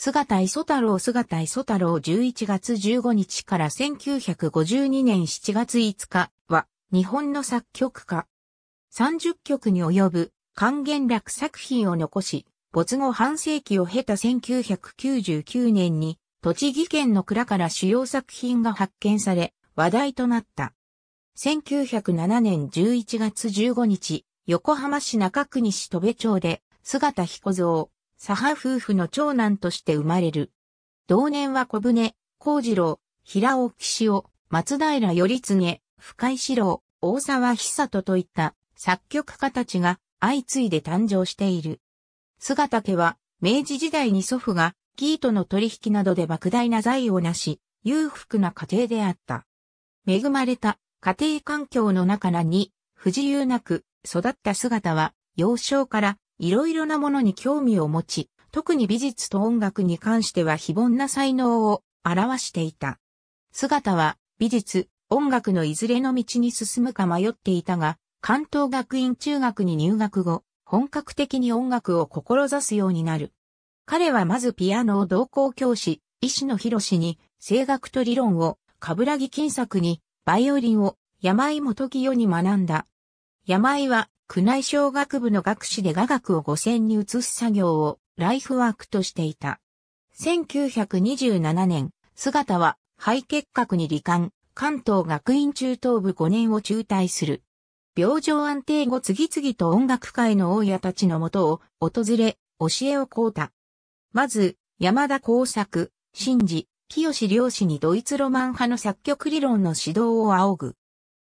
姿磯太郎姿磯太郎11月15日から1952年7月5日は日本の作曲家。30曲に及ぶ還元楽作品を残し、没後半世紀を経た1999年に栃木県の蔵から主要作品が発見され話題となった。1907年11月15日、横浜市中区西戸部町で、姿彦蔵、左派夫婦の長男として生まれる。同年は小舟、幸次郎、平尾岸を、松平頼継、深井四郎、大沢久人といった作曲家たちが相次いで誕生している。姿家は明治時代に祖父がートの取引などで莫大な財を成し、裕福な家庭であった。恵まれた家庭環境の中に不自由なく育った姿は幼少からいろいろなものに興味を持ち、特に美術と音楽に関しては非凡な才能を表していた。姿は美術、音楽のいずれの道に進むか迷っていたが、関東学院中学に入学後、本格的に音楽を志すようになる。彼はまずピアノを同行教師、石野博に声楽と理論を、冠城金作に、バイオリンを、山井元清に学んだ。山井は宮内小学部の学士で雅楽を五線に移す作業をライフワークとしていた。1927年、姿は肺結核に罹患、関東学院中等部5年を中退する。病状安定後次々と音楽界の大家たちのもとを訪れ、教えを請うた。まず、山田耕作、真治、清良氏にドイツロマン派の作曲理論の指導を仰ぐ。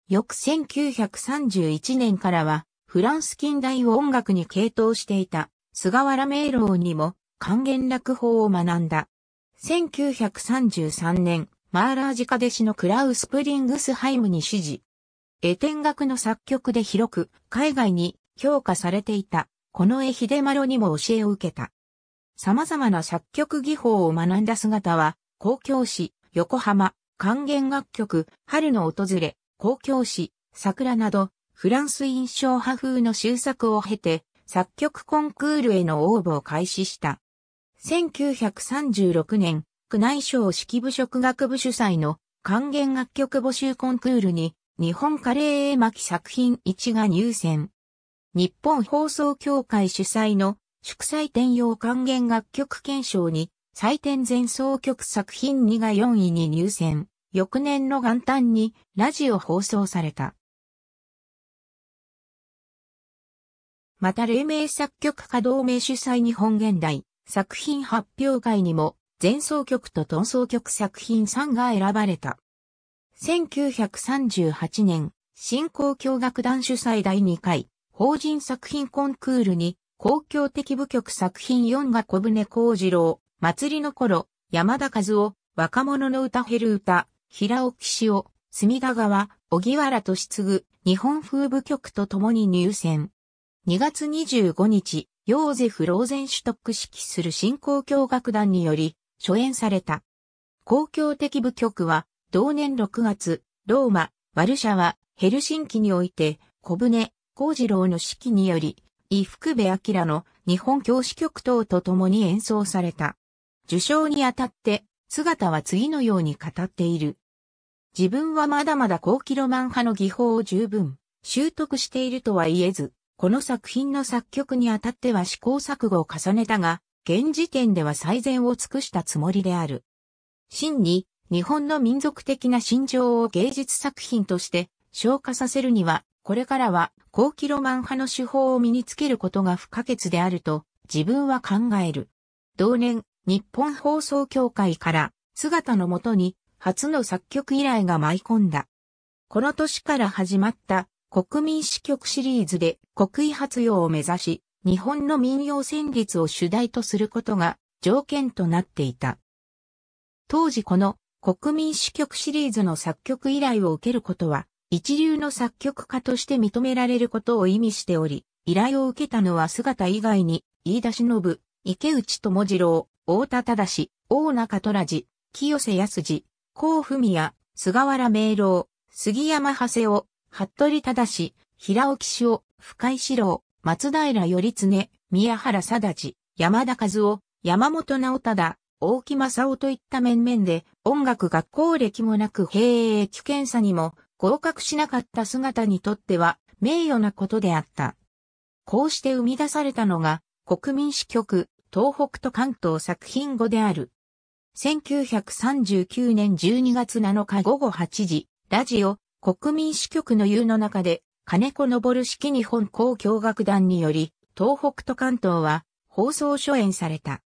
翌1931年からは、フランス近代を音楽に傾倒していた菅原明朗にも還元楽法を学んだ。1933年、マーラージ家弟子のクラウス・プリングスハイムに指示。絵天楽の作曲で広く海外に評価されていた、この絵秀丸にも教えを受けた。様々な作曲技法を学んだ姿は、公共誌、横浜、還元楽曲、春の訪れ、公共誌、桜など、フランス印象派風の修作を経て、作曲コンクールへの応募を開始した。1936年、宮内省式部職学部主催の還元楽曲募集コンクールに、日本カレー絵巻作品1が入選。日本放送協会主催の祝祭転用還元楽曲検証に、祭典前奏曲作品2が4位に入選。翌年の元旦にラジオ放送された。また黎明作曲家同盟主催日本現代作品発表会にも前奏曲と闘奏曲作品3が選ばれた。1938年、新興教楽団主催第2回法人作品コンクールに公共的部局作品4が小舟幸次郎、祭りの頃、山田和夫、若者の歌ヘル歌、平尾岸尾、隅田川、小木原と次ぐ、日本風部局と共に入選。2月25日、ヨーゼフ・ローゼンシュトック指揮する新交響楽団により、初演された。公共的部局は、同年6月、ローマ、ワルシャワ、ヘルシンキにおいて、小舟、幸次郎の指揮により、伊福部明の日本教師局等と共に演奏された。受賞にあたって、姿は次のように語っている。自分はまだまだ高キロマン派の技法を十分習得しているとは言えず、この作品の作曲にあたっては試行錯誤を重ねたが、現時点では最善を尽くしたつもりである。真に、日本の民族的な心情を芸術作品として消化させるには、これからは後期ロマン派の手法を身につけることが不可欠であると自分は考える。同年、日本放送協会から姿のもとに初の作曲依頼が舞い込んだ。この年から始まった国民詩曲シリーズで国威発揚を目指し、日本の民謡旋律を主題とすることが条件となっていた。当時この国民詩曲シリーズの作曲依頼を受けることは、一流の作曲家として認められることを意味しており、依頼を受けたのは姿以外に、飯田忍、池内智次郎、大田忠、大中虎次、清瀬康次、甲文也、菅原明朗、杉山長谷夫、服部忠、平尾紀夫、深井志郎、松平頼常、宮原貞治、山田和夫、山本直忠、大木正夫といった面々で、音楽学校歴もなく兵役検査にも合格しなかった姿にとっては名誉なことであった。こうして生み出されたのが、国民詩曲、東北と関東作品語である。1939年12月7日午後8時、ラジオ、国民支局の言うの中で、金子昇式日本交響楽団により、東北と関東は放送初演された。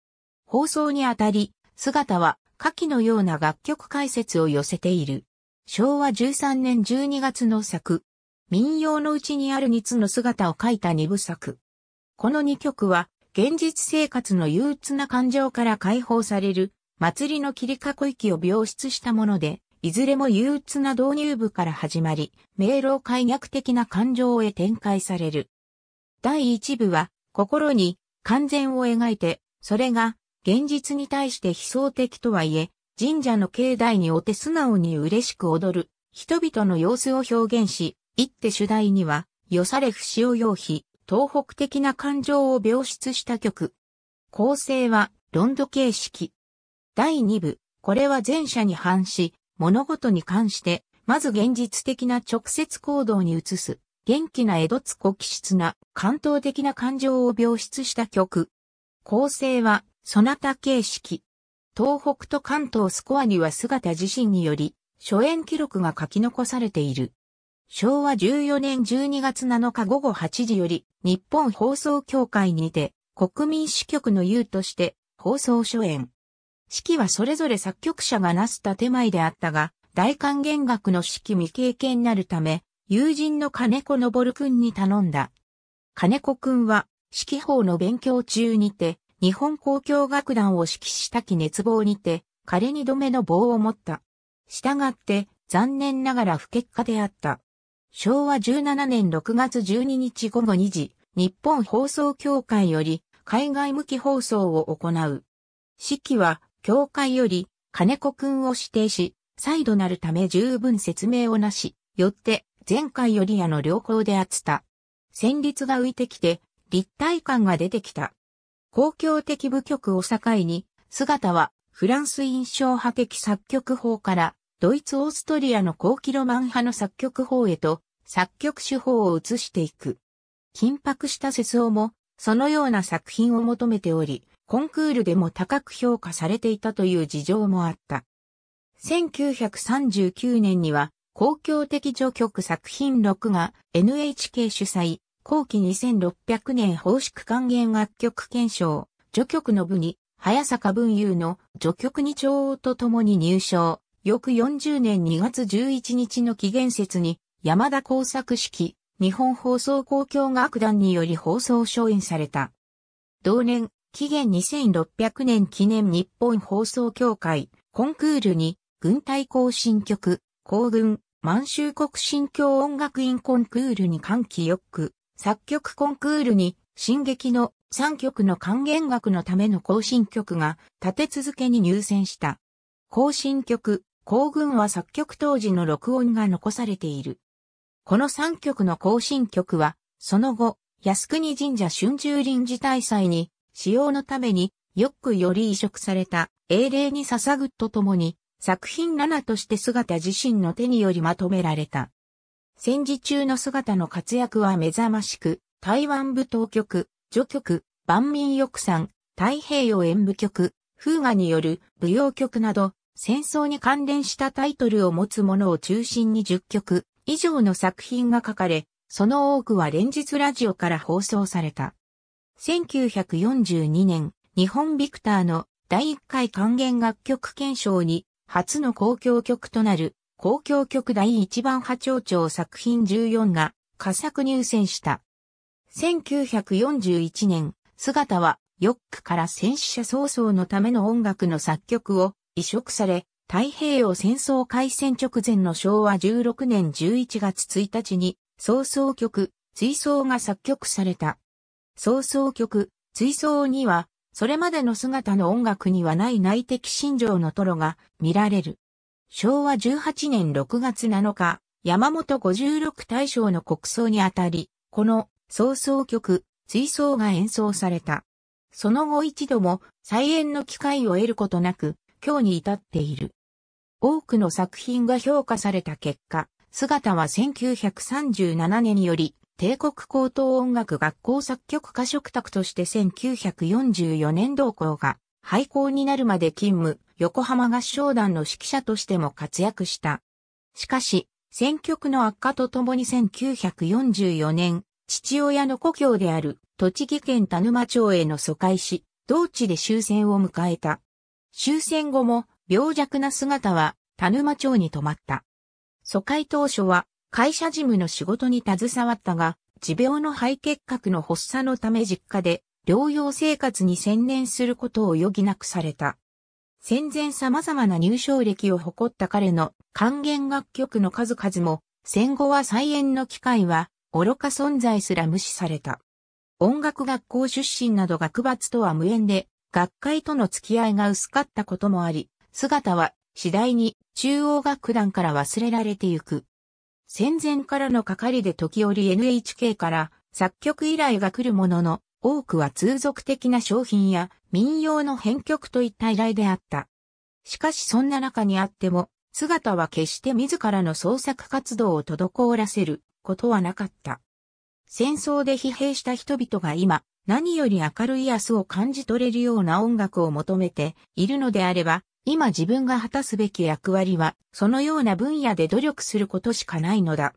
放送にあたり、姿は下記のような楽曲解説を寄せている。昭和13年12月の作。民謡のうちにある二つの姿を書いた二部作。この二曲は、現実生活の憂鬱な感情から解放される、祭りの切り囲い期を描出したもので、いずれも憂鬱な導入部から始まり、明朗解虐的な感情へ展開される。第一部は、心に完全を描いて、それが現実に対して悲壮的とはいえ、神社の境内におて素直に嬉しく踊る、人々の様子を表現し、一手主題には、よされ不死を用費、東北的な感情を描出した曲。構成は、ロンド形式。第2部、これは前者に反し、物事に関して、まず現実的な直接行動に移す、元気な江戸津古気質な関東的な感情を描出した曲。構成は、そなた形式。東北と関東スコアには姿自身により、初演記録が書き残されている。昭和14年12月7日午後8時より、日本放送協会にて、国民支局の優として、放送初演。式はそれぞれ作曲者がなす建前であったが、大歓迎学の式未経験なるため、友人の金子昇くんに頼んだ。金子くんは、指揮法の勉強中にて、日本公共楽団を指揮したき熱望にて、彼に止めの棒を持った。したがって、残念ながら不結果であった。昭和17年6月12日午後2時、日本放送協会より海外向き放送を行う。式は教会より金子くんを指定し、再度なるため十分説明をなし、よって前回よりやの良好であつた。旋律が浮いてきて、立体感が出てきた。公共的部局を境に、姿はフランス印象派的作曲法からドイツ・オーストリアの高キロマン派の作曲法へと作曲手法を移していく。緊迫した世相もそのような作品を求めており、コンクールでも高く評価されていたという事情もあった。1939年には公共的序曲作品録画 NHK 主催、後期2600年奉祝還元楽曲検証、序曲の部に、早坂文雄の序曲二丁王と共に入賞、翌40年2月11日の期限節に、山田工作式、日本放送公共楽団により放送初演された。同年、紀元2600年記念日本放送協会、コンクールに、軍隊行進曲、行軍、満州国新教音楽院コンクールに歓喜よく、作曲コンクールに、進撃の3曲の還元楽のための行進曲が立て続けに入選した。行進曲、行軍は作曲当時の録音が残されている。この3曲の行進曲は、その後、靖国神社春秋臨時大祭に使用のために、よくより移植された英霊に捧ぐとともに、作品7として姿自身の手によりまとめられた。戦時中の姿の活躍は目覚ましく、台湾舞踏曲、序曲、万民翼賛、太平洋演舞曲、風画による舞踊曲など、戦争に関連したタイトルを持つものを中心に10曲以上の作品が書かれ、その多くは連日ラジオから放送された。1942年、日本ビクターの第1回還元楽曲検証に、初の公共曲となる、公共曲第1番波長長作品14が、佳作入選した。1941年、姿は、ヨックから戦死者早々のための音楽の作曲を移植され、太平洋戦争開戦直前の昭和16年11月1日に、早々曲、追奏が作曲された。奏奏曲、追奏には、それまでの姿の音楽にはない内的心情のトロが見られる。昭和18年6月7日、山本56大将の国葬にあたり、この奏奏曲、追奏が演奏された。その後一度も再演の機会を得ることなく、今日に至っている。多くの作品が評価された結果、姿は1937年により帝国高等音楽学校作曲家嘱託として1944年同校が廃校になるまで勤務、横浜合唱団の指揮者としても活躍した。しかし、選曲の悪化とともに1944年、父親の故郷である栃木県田沼町への疎開し、同地で終戦を迎えた。終戦後も病弱な姿は田沼町に泊まった。疎開当初は会社事務の仕事に携わったが、持病の肺結核の発作のため実家で療養生活に専念することを余儀なくされた。戦前様々な入賞歴を誇った彼の還元楽曲の数々も、戦後は再演の機会は、愚か存在すら無視された。音楽学校出身など学罰とは無縁で、学会との付き合いが薄かったこともあり、姿は次第に中央楽団から忘れられてゆく。戦前からの係で時折 NHK から作曲依頼が来るものの、多くは通俗的な商品や民謡の編曲といった依頼であった。しかしそんな中にあっても、姿は決して自らの創作活動を滞らせることはなかった。戦争で疲弊した人々が今、何より明るい明日を感じ取れるような音楽を求めているのであれば、今自分が果たすべき役割は、そのような分野で努力することしかないのだ。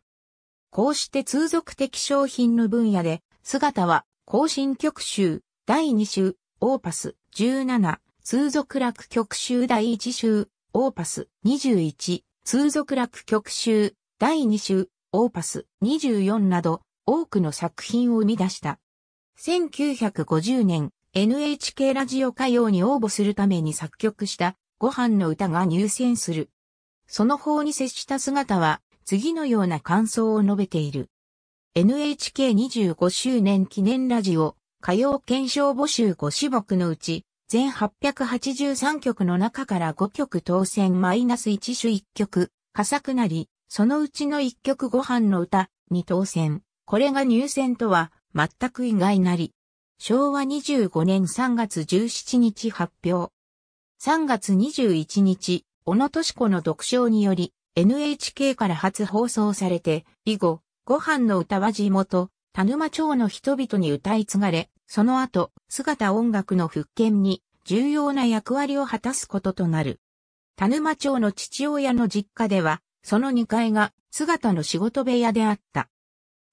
こうして通俗的商品の分野で、姿は、更新曲集、第2集、オーパス、17、通俗楽曲集第1集、オーパス、21、通俗楽曲集、第2集、オーパス、24など、多くの作品を生み出した。1950年、NHK ラジオ歌謡に応募するために作曲したご飯の歌が入選する。その法に接した姿は、次のような感想を述べている。NHK25 周年記念ラジオ、歌謡検証募集5種目のうち、全883曲の中から5曲当選マイナス1種1曲、さ作なり、そのうちの1曲ご飯の歌に当選。これが入選とは全く意外なり。昭和25年3月17日発表。3月21日、小野敏子の読唱により、NHK から初放送されて、以後、ご飯の歌は地元、田沼町の人々に歌い継がれ、その後、姿音楽の復権に重要な役割を果たすこととなる。田沼町の父親の実家では、その2階が姿の仕事部屋であった。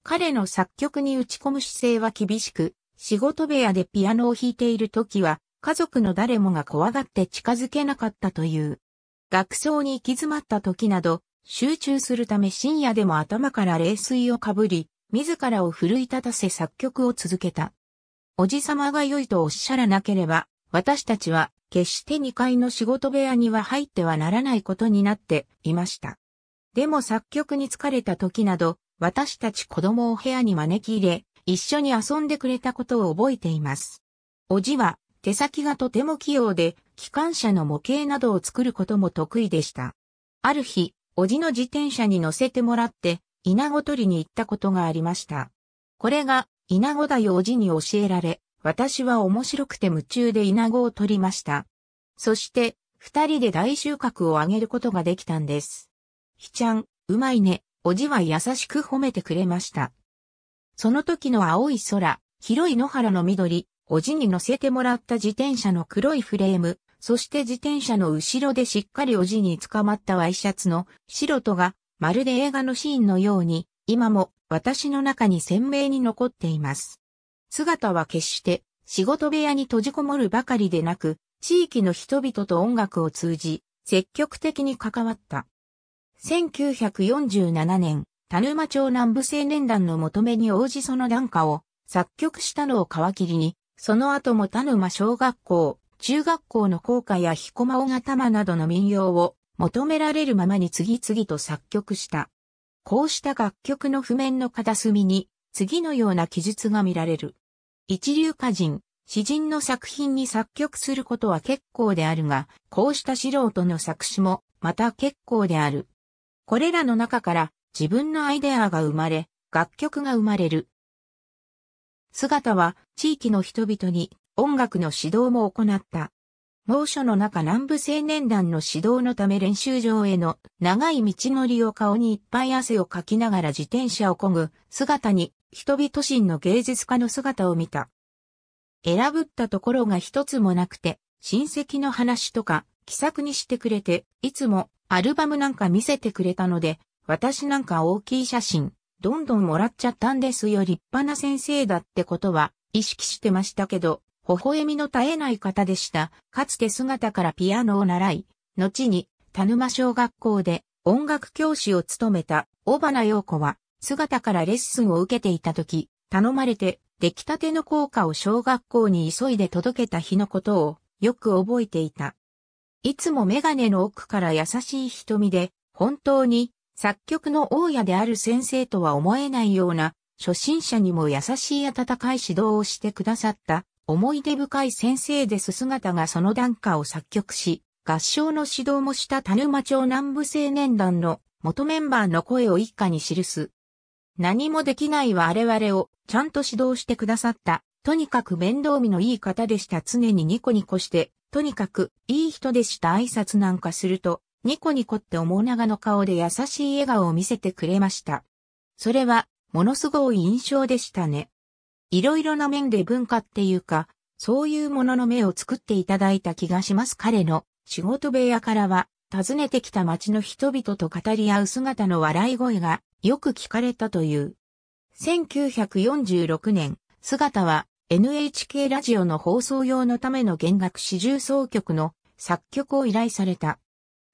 彼の作曲に打ち込む姿勢は厳しく、仕事部屋でピアノを弾いている時は、家族の誰もが怖がって近づけなかったという。学装に行き詰まった時など、集中するため深夜でも頭から冷水をかぶり、自らを奮い立たせ作曲を続けた。おじさまが良いとおっしゃらなければ、私たちは決して2階の仕事部屋には入ってはならないことになっていました。でも作曲に疲れた時など、私たち子供を部屋に招き入れ、一緒に遊んでくれたことを覚えています。おじは手先がとても器用で、機関車の模型などを作ることも得意でした。ある日、おじの自転車に乗せてもらって、稲子取りに行ったことがありました。これが、稲子だよおじに教えられ、私は面白くて夢中で稲子を取りました。そして、二人で大収穫をあげることができたんです。ひちゃん、うまいね、おじは優しく褒めてくれました。その時の青い空、広い野原の緑、おじに乗せてもらった自転車の黒いフレーム、そして自転車の後ろでしっかりおじに捕まったワイシャツの白とが、まるで映画のシーンのように、今も私の中に鮮明に残っています。姿は決して仕事部屋に閉じこもるばかりでなく、地域の人々と音楽を通じ、積極的に関わった。1947年、田沼町南部青年団の求めに応じその団歌を作曲したのを皮切りに、その後も田沼小学校、中学校の校歌や彦間尾形間などの民謡を求められるままに次々と作曲した。こうした楽曲の譜面の片隅に次のような記述が見られる。一流歌人、詩人の作品に作曲することは結構であるが、こうした素人の作詞もまた結構である。これらの中から自分のアイデアが生まれ、楽曲が生まれる。姿は地域の人々に音楽の指導も行った。猛暑の中南部青年団の指導のため練習場への長い道のりを顔にいっぱい汗をかきながら自転車を漕ぐ姿に人々心の芸術家の姿を見た。選ぶったところが一つもなくて親戚の話とか気さくにしてくれていつもアルバムなんか見せてくれたので私なんか大きい写真どんどんもらっちゃったんですよ立派な先生だってことは意識してましたけど、微笑みの絶えない方でした。かつて姿からピアノを習い、後に、田沼小学校で音楽教師を務めた小花洋子は、姿からレッスンを受けていた時、頼まれて、出来たての効果を小学校に急いで届けた日のことを、よく覚えていた。いつもメガネの奥から優しい瞳で、本当に作曲の大家である先生とは思えないような、初心者にも優しい温かい指導をしてくださった思い出深い先生です姿がその段下を作曲し、合唱の指導もした田沼町南部青年団の元メンバーの声を一家に記す。何もできない我々をちゃんと指導してくださった。とにかく面倒見のいい方でした。常にニコニコして、とにかくいい人でした。挨拶なんかすると、ニコニコって面長の顔で優しい笑顔を見せてくれました。それは、ものすごい印象でしたね。いろいろな面で文化っていうか、そういうものの目を作っていただいた気がします。彼の仕事部屋からは、訪ねてきた街の人々と語り合う姿の笑い声がよく聞かれたという。1946年、姿は NHK ラジオの放送用のための弦楽四重奏曲の作曲を依頼された。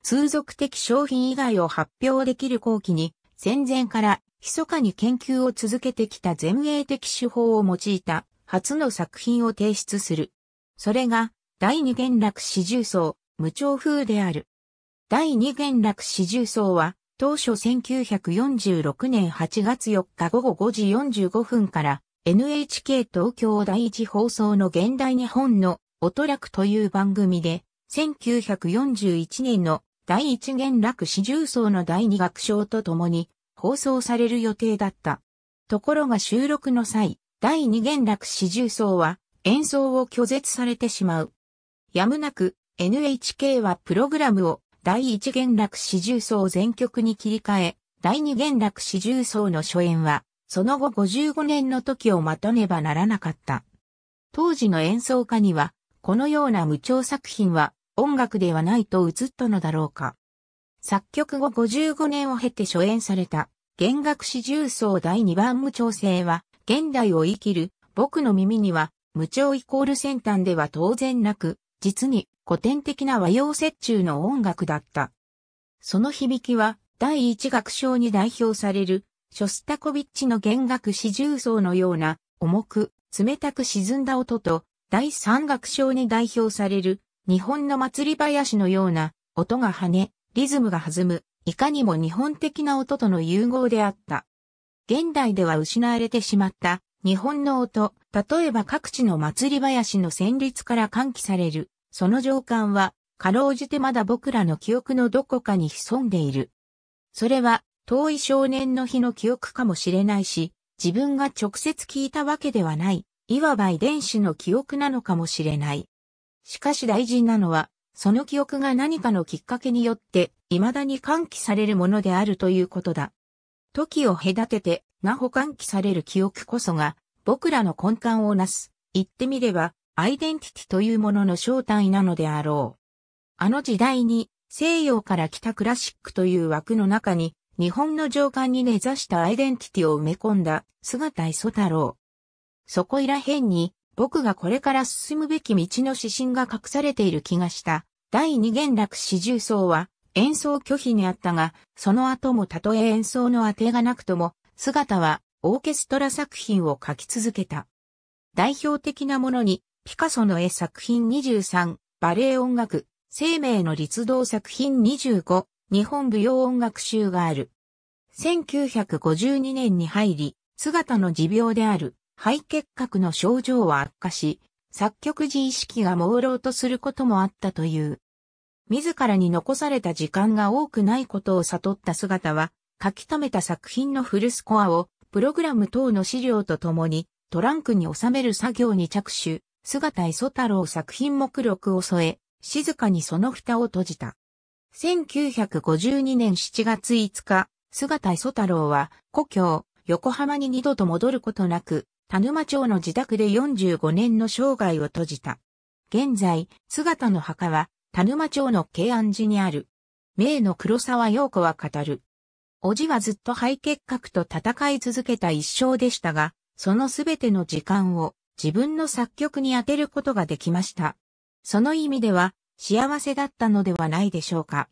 通俗的商品以外を発表できる後期に、戦前から密かに研究を続けてきた前衛的手法を用いた初の作品を提出する。それが第二元楽四重奏、無調風である。第二元楽四重奏は当初1946年8月4日午後5時45分から NHK 東京第一放送の現代日本の音楽という番組で1941年の第一元楽四重奏の第二楽章とともに放送される予定だった。ところが収録の際、第二元楽四重奏は演奏を拒絶されてしまう。やむなく NHK はプログラムを第一元楽四重奏全曲に切り替え、第二元楽四重奏の初演は、その後55年の時を待たねばならなかった。当時の演奏家には、このような無調作品は音楽ではないと映ったのだろうか。作曲後55年を経て初演された、弦楽四重奏第2番無調整は、現代を生きる僕の耳には、無調イコール先端では当然なく、実に古典的な和洋折衷の音楽だった。その響きは、第一楽章に代表される、ショスタコビッチの弦楽四重奏のような、重く、冷たく沈んだ音と、第三楽章に代表される、日本の祭り林のような、音が跳ね、リズムが弾む、いかにも日本的な音との融合であった。現代では失われてしまった日本の音、例えば各地の祭り林の旋律から喚起される、その情感は、かろうじてまだ僕らの記憶のどこかに潜んでいる。それは、遠い少年の日の記憶かもしれないし、自分が直接聞いたわけではない、いわば遺伝子の記憶なのかもしれない。しかし大事なのは、その記憶が何かのきっかけによって未だに喚起されるものであるということだ。時を隔てて、なほ喚起される記憶こそが、僕らの根幹をなす、言ってみれば、アイデンティティというものの正体なのであろう。あの時代に、西洋から来たクラシックという枠の中に、日本の上官に根ざしたアイデンティティを埋め込んだ、姿井祖太郎。そこいら辺に、僕がこれから進むべき道の指針が隠されている気がした。第二元楽四重奏は演奏拒否にあったが、その後もたとえ演奏の当てがなくとも、姿はオーケストラ作品を書き続けた。代表的なものに、ピカソの絵作品23、バレエ音楽、生命の立動作品25、日本舞踊音楽集がある。1952年に入り、姿の持病である肺結核の症状は悪化し、作曲時意識が朦朧とすることもあったという。自らに残された時間が多くないことを悟った姿は、書き溜めた作品のフルスコアを、プログラム等の資料とともに、トランクに収める作業に着手、姿磯太郎作品目録を添え、静かにその蓋を閉じた。1952年7月5日、姿磯太郎は、故郷、横浜に二度と戻ることなく、田沼町の自宅で45年の生涯を閉じた。現在、姿の墓は、田沼町の慶安寺にある。名の黒沢陽子は語る。おじはずっと肺結核と戦い続けた一生でしたが、そのすべての時間を自分の作曲に当てることができました。その意味では幸せだったのではないでしょうか。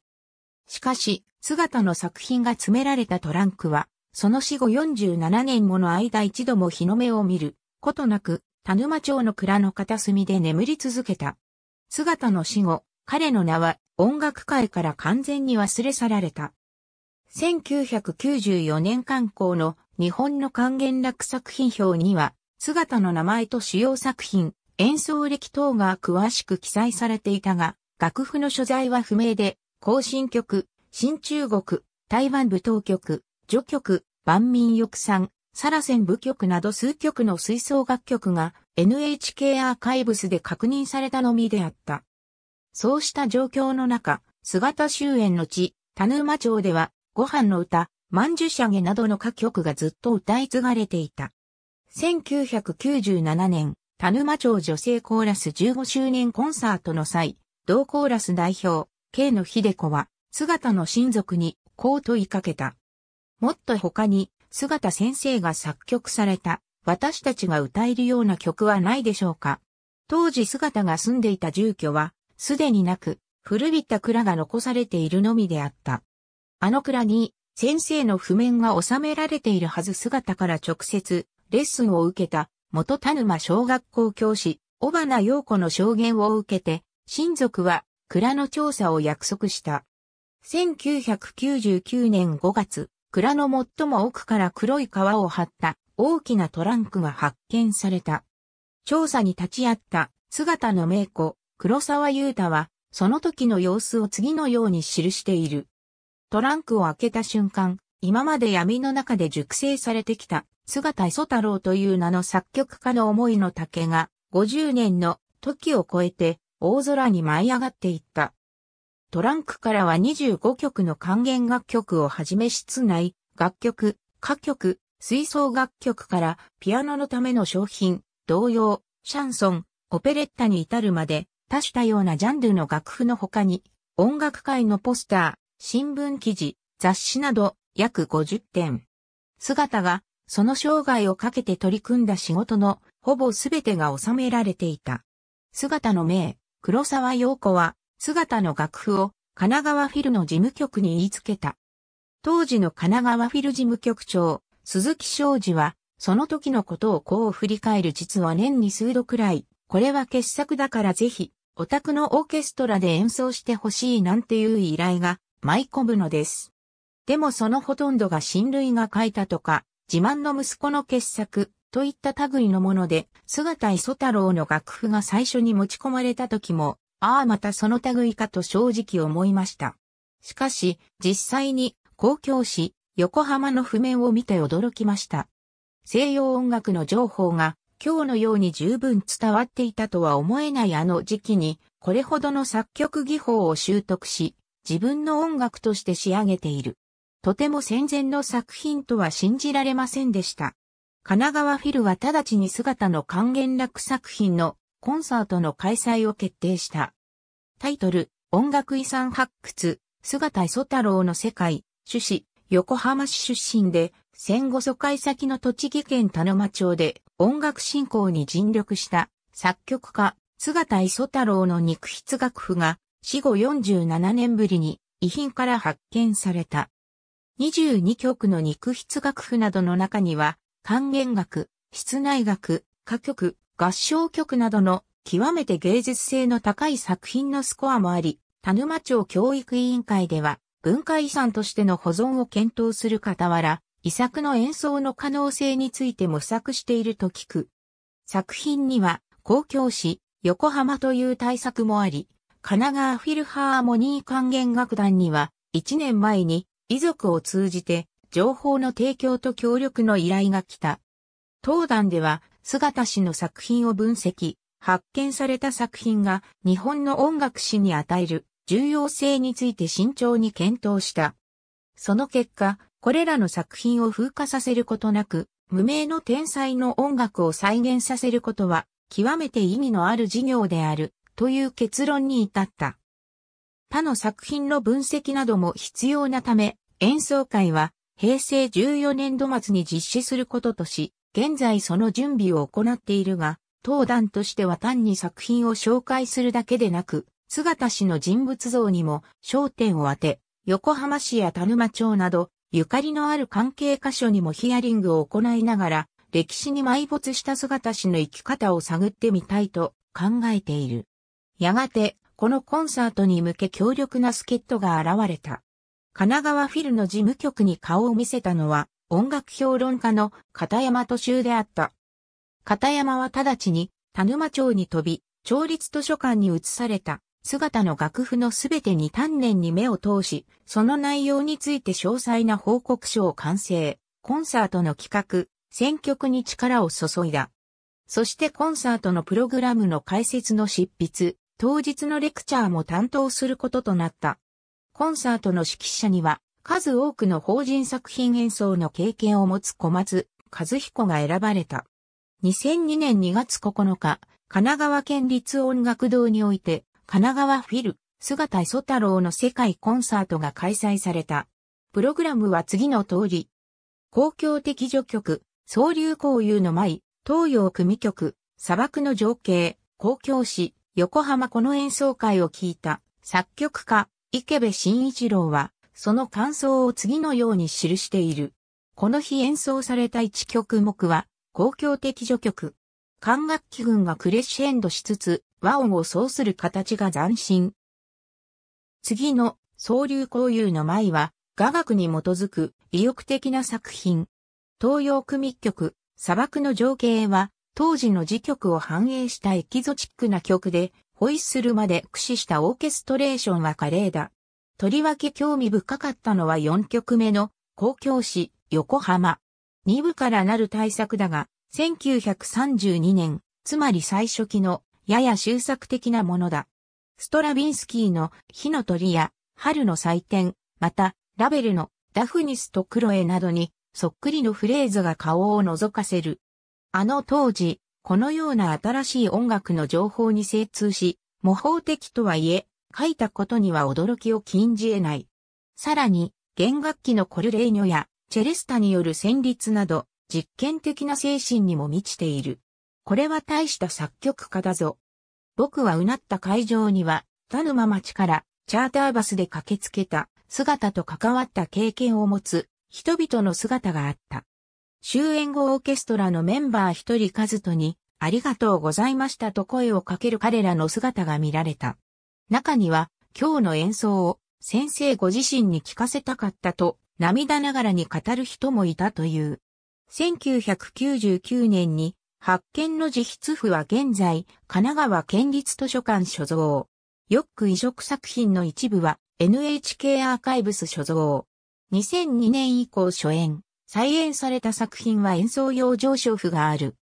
しかし、姿の作品が詰められたトランクは、その死後47年もの間一度も日の目を見ることなく、田沼町の蔵の片隅で眠り続けた。姿の死後、彼の名は音楽界から完全に忘れ去られた。1994年刊行の日本の還元楽作品表には、姿の名前と主要作品、演奏歴等が詳しく記載されていたが、楽譜の所在は不明で、行進曲、新中国、台湾舞踏曲、序曲、万民翼賛、サラセン部曲など数曲の吹奏楽曲が NHK アーカイブスで確認されたのみであった。そうした状況の中、姿終焉の地、田沼町では、ご飯の歌、万寿しゃげなどの歌曲がずっと歌い継がれていた。1997年、田沼町女性コーラス15周年コンサートの際、同コーラス代表、K の秀子は、姿の親族に、こう問いかけた。もっと他に、姿先生が作曲された、私たちが歌えるような曲はないでしょうか。当時姿が住んでいた住居は、すでになく、古びた蔵が残されているのみであった。あの蔵に、先生の譜面が収められているはず姿から直接、レッスンを受けた、元田沼小学校教師、小花陽子の証言を受けて、親族は、蔵の調査を約束した。1999年5月、蔵の最も奥から黒い皮を張った大きなトランクが発見された。調査に立ち会った姿の名子、黒沢優太は、その時の様子を次のように記している。トランクを開けた瞬間、今まで闇の中で熟成されてきた、姿磯太郎という名の作曲家の思いの丈が、50年の時を超えて、大空に舞い上がっていった。トランクからは25曲の還元楽曲をはじめ室内、楽曲、歌曲、吹奏楽曲からピアノのための商品、童謡、シャンソン、オペレッタに至るまで多種多様なジャンルの楽譜の他に音楽界のポスター、新聞記事、雑誌など約50点。姿がその生涯をかけて取り組んだ仕事のほぼすべてが収められていた。姿の名、黒沢陽子は姿の楽譜を神奈川フィルの事務局に言いつけた。当時の神奈川フィル事務局長、鈴木昌司は、その時のことをこう振り返る実は年に数度くらい、これは傑作だからぜひ、オタクのオーケストラで演奏してほしいなんていう依頼が舞い込むのです。でもそのほとんどが親類が書いたとか、自慢の息子の傑作といった類のもので、姿磯太郎の楽譜が最初に持ち込まれた時も、ああまたその類かと正直思いました。しかし、実際に公共誌横浜の譜面を見て驚きました。西洋音楽の情報が今日のように十分伝わっていたとは思えないあの時期に、これほどの作曲技法を習得し、自分の音楽として仕上げている。とても戦前の作品とは信じられませんでした。神奈川フィルは直ちに姿の還元楽作品のコンサートの開催を決定した。タイトル、音楽遺産発掘、姿磯太郎の世界、趣旨、横浜市出身で、戦後疎開先の栃木県田沼町で音楽振興に尽力した作曲家、姿磯太郎の肉筆楽譜が死後47年ぶりに遺品から発見された。22曲の肉筆楽譜などの中には、還元楽、室内楽、歌曲、合唱曲などの極めて芸術性の高い作品のスコアもあり、田沼町教育委員会では文化遺産としての保存を検討する傍ら、遺作の演奏の可能性について模索していると聞く。作品には、公共市、横浜という対策もあり、神奈川フィルハーモニー管弦楽団には、1年前に遺族を通じて情報の提供と協力の依頼が来た。当団では姿氏の作品を分析、発見された作品が日本の音楽史に与える重要性について慎重に検討した。その結果、これらの作品を風化させることなく、無名の天才の音楽を再現させることは、極めて意義のある事業である、という結論に至った。他の作品の分析なども必要なため、演奏会は平成14年度末に実施することとし、現在その準備を行っているが、当団としては単に作品を紹介するだけでなく、姿氏の人物像にも焦点を当て、横浜市や田沼町など、ゆかりのある関係箇所にもヒアリングを行いながら、歴史に埋没した姿氏の生き方を探ってみたいと考えている。やがて、このコンサートに向け強力な助っ人が現れた。神奈川フィルの事務局に顔を見せたのは、音楽評論家の片山敏夫であった。片山は直ちに田沼町に飛び、町立図書館に移された姿の楽譜のすべてに丹念に目を通し、その内容について詳細な報告書を完成、コンサートの企画、選曲に力を注いだ。そしてコンサートのプログラムの解説の執筆、当日のレクチャーも担当することとなった。コンサートの指揮者には数多くの法人作品演奏の経験を持つ小松和彦が選ばれた。2002年2月9日、神奈川県立音楽堂において、神奈川フィル、姿磯太郎の世界コンサートが開催された。プログラムは次の通り。公共的序曲、総流交友の舞、東洋組曲、砂漠の情景、公共詩、横浜この演奏会を聞いた、作曲家、池部慎一郎は、その感想を次のように記している。この日演奏された一曲目は、公共的序曲。管楽器群がクレッシェンドしつつ、和音を奏する形が斬新。次の、総流交友の舞は、雅楽に基づく意欲的な作品。東洋組曲、砂漠の情景は、当時の時曲を反映したエキゾチックな曲で、ホイッスルまで駆使したオーケストレーションは華麗だ。とりわけ興味深かったのは4曲目の公共誌横浜。2部からなる大作だが、1932年、つまり最初期のやや修作的なものだ。ストラビンスキーの火の鳥や春の祭典、またラベルのダフニスとクロエなどにそっくりのフレーズが顔を覗かせる。あの当時、このような新しい音楽の情報に精通し、模倣的とはいえ、書いたことには驚きを禁じ得ない。さらに、弦楽器のコルレーニョやチェレスタによる旋律など、実験的な精神にも満ちている。これは大した作曲家だぞ。僕はうなった会場には、田沼町からチャーターバスで駆けつけた姿と関わった経験を持つ人々の姿があった。終演後オーケストラのメンバー一人カズトに、ありがとうございましたと声をかける彼らの姿が見られた。中には今日の演奏を先生ご自身に聞かせたかったと涙ながらに語る人もいたという。1999年に発見の自筆譜は現在神奈川県立図書館所蔵。よく移植作品の一部は NHK アーカイブス所蔵。2002年以降初演、再演された作品は演奏用上昇譜がある。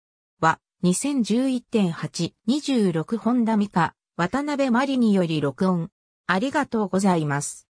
は、2011.8、26本田美香、渡辺マリにより録音。ありがとうございます。